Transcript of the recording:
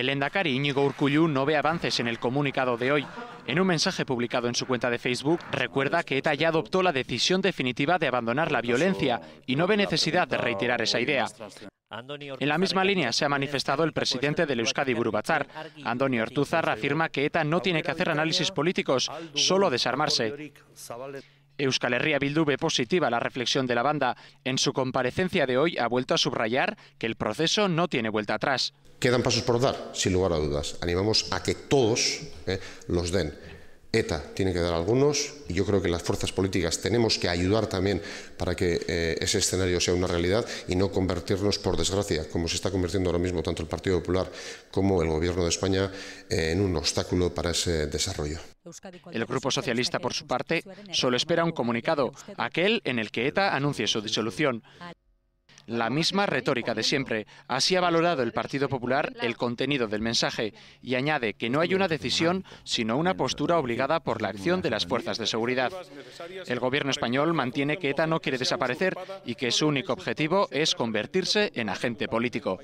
El Endacari Íñigo Urcullú no ve avances en el comunicado de hoy. En un mensaje publicado en su cuenta de Facebook, recuerda que ETA ya adoptó la decisión definitiva de abandonar la violencia y no ve necesidad de reiterar esa idea. En la misma línea se ha manifestado el presidente del Euskadi Burubatzar. Antonio Ortuzar afirma que ETA no tiene que hacer análisis políticos, solo desarmarse. Euskal Herria Bildu ve positiva la reflexión de la banda. En su comparecencia de hoy ha vuelto a subrayar que el proceso no tiene vuelta atrás. Quedan pasos por dar, sin lugar a dudas. Animamos a que todos eh, los den. ETA tiene que dar algunos y yo creo que las fuerzas políticas tenemos que ayudar también para que eh, ese escenario sea una realidad y no convertirnos, por desgracia, como se está convirtiendo ahora mismo tanto el Partido Popular como el Gobierno de España, eh, en un obstáculo para ese desarrollo. El Grupo Socialista, por su parte, solo espera un comunicado, aquel en el que ETA anuncie su disolución. La misma retórica de siempre. Así ha valorado el Partido Popular el contenido del mensaje y añade que no hay una decisión, sino una postura obligada por la acción de las fuerzas de seguridad. El gobierno español mantiene que ETA no quiere desaparecer y que su único objetivo es convertirse en agente político.